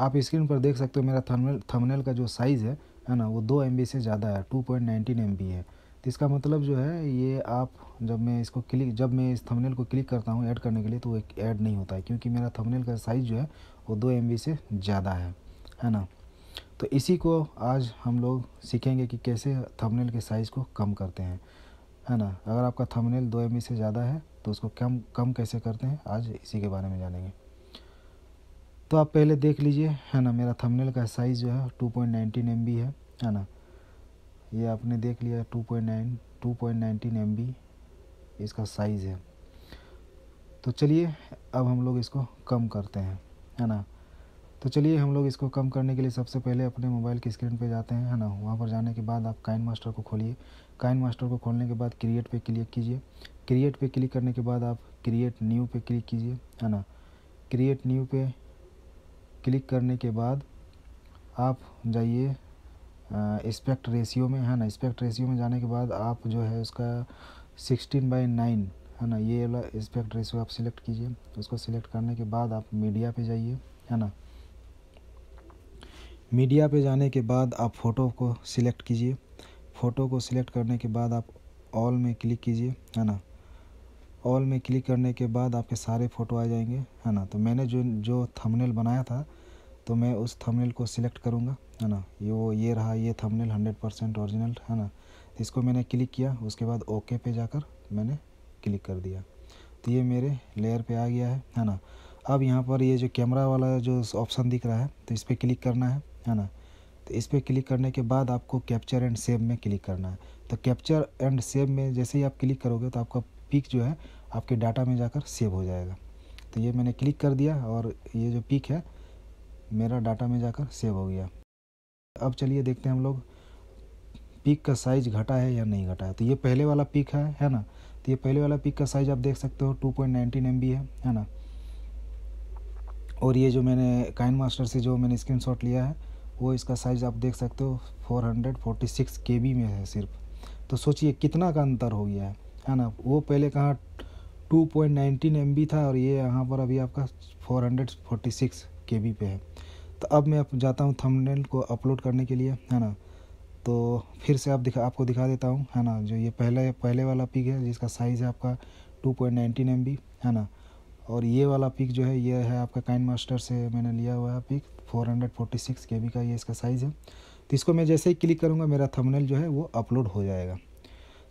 आप स्क्रीन पर देख सकते हो मेरा थंबनेल थंबनेल का जो साइज़ है है ना वो दो एम से ज़्यादा है टू पॉइंट नाइनटीन एम है तो इसका मतलब जो है ये आप जब मैं इसको क्लिक जब मैं इस थंबनेल को क्लिक करता हूँ ऐड करने के लिए तो वो ऐड नहीं होता है क्योंकि मेरा थंबनेल का साइज़ जो है वो दो एम से ज़्यादा है है ना तो इसी को आज हम लोग सीखेंगे कि कैसे थंबनेल के साइज़ को कम करते हैं है ना अगर आपका थंबनेल दो एम से ज़्यादा है तो उसको कम कम कैसे करते हैं आज इसी के बारे में जानेंगे तो आप पहले देख लीजिए है ना मेरा थंबनेल का साइज़ जो है टू पॉइंट नाइनटीन एम है है ना ये आपने देख लिया two point nine two point nineteen M इसका साइज़ है तो चलिए अब हम लोग इसको कम करते हैं है ना तो चलिए हम लोग इसको कम करने के लिए सबसे पहले अपने मोबाइल की स्क्रीन पे जाते हैं है ना वहाँ पर जाने के बाद आप काइन मास्टर को खोलिए काइन मास्टर को खोलने के बाद क्रिएट पे क्लिक कीजिए क्रिएट पे क्लिक करने के बाद आप क्रिएट न्यू पे क्लिक कीजिए है ना क्रिएट न्यू पे क्लिक करने के बाद आप जाइए इस्पेक्ट रेशियो में है ना इस्पेक्ट रेशियो में जाने के बाद आप जो है उसका सिक्सटीन बाई नाइन है ना ये वाला इस्पेक्ट रेशियो आप सिलेक्ट कीजिए उसको सिलेक्ट करने के बाद आप मीडिया पे जाइए है ना मीडिया पे जाने के बाद आप फ़ोटो को सिलेक्ट कीजिए फ़ोटो को सिलेक्ट करने के बाद आप ऑल में क्लिक कीजिए है ना ऑल में क्लिक करने के बाद आपके सारे फ़ोटो आ जाएंगे है ना तो मैंने जो जो थंबनेल बनाया था तो मैं उस थंबनेल को सिलेक्ट करूँगा है ना ये वो ये रहा ये थंबनेल हंड्रेड परसेंट औरिजिनल है ना तो इसको मैंने क्लिक किया उसके बाद ओके पे जाकर मैंने क्लिक कर दिया तो ये मेरे लेयर पे आ गया है है ना अब यहाँ पर ये जो कैमरा वाला जो ऑप्शन दिख रहा है तो इस पर क्लिक करना है है ना तो इस पर क्लिक करने के बाद आपको कैप्चर एंड सेव में क्लिक करना है तो कैप्चर एंड सेव में जैसे ही आप क्लिक करोगे तो आपका पिक जो है आपके डाटा में जाकर सेव हो जाएगा तो ये मैंने क्लिक कर दिया और ये जो पिक है मेरा डाटा में जाकर सेव हो गया अब चलिए देखते हैं हम लोग पिक का साइज़ घटा है या नहीं घटा है तो ये पहले वाला पिक है है ना तो ये पहले वाला पिक का साइज़ आप देख सकते हो two point nineteen M B है है ना और ये जो मैंने काइन मास्टर से जो मैंने स्क्रीनशॉट लिया है वो इसका साइज़ आप देख सकते हो 446 के में है सिर्फ तो सोचिए कितना का अंतर हो गया है है ना वो पहले कहाँ 2.19 पॉइंट था और ये यहाँ पर अभी आपका 446 के पे है तो अब मैं जाता हूँ थंबनेल को अपलोड करने के लिए है ना तो फिर से आप दिखा आपको दिखा देता हूँ है ना जो ये पहले पहले वाला पिक है जिसका साइज़ है आपका टू पॉइंट है ना और ये वाला पिक जो है ये है आपका काइन मास्टर से मैंने लिया हुआ है पिक 446 केबी का ये इसका साइज़ है तो इसको मैं जैसे ही क्लिक करूँगा मेरा थंबनेल जो है वो अपलोड हो जाएगा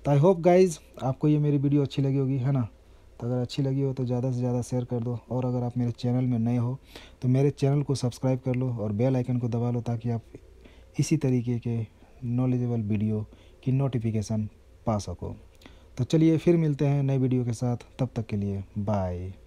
तो आई होप गाइज़ आपको ये मेरी वीडियो अच्छी लगी होगी है ना तो अगर अच्छी लगी हो तो ज़्यादा से ज़्यादा शेयर कर दो और अगर आप मेरे चैनल में नए हो तो मेरे चैनल को सब्सक्राइब कर लो और बेल आइकन को दबा लो ताकि आप इसी तरीके के नॉलेजेबल वीडियो की नोटिफिकेशन पा सको तो चलिए फिर मिलते हैं नए वीडियो के साथ तब तक के लिए बाय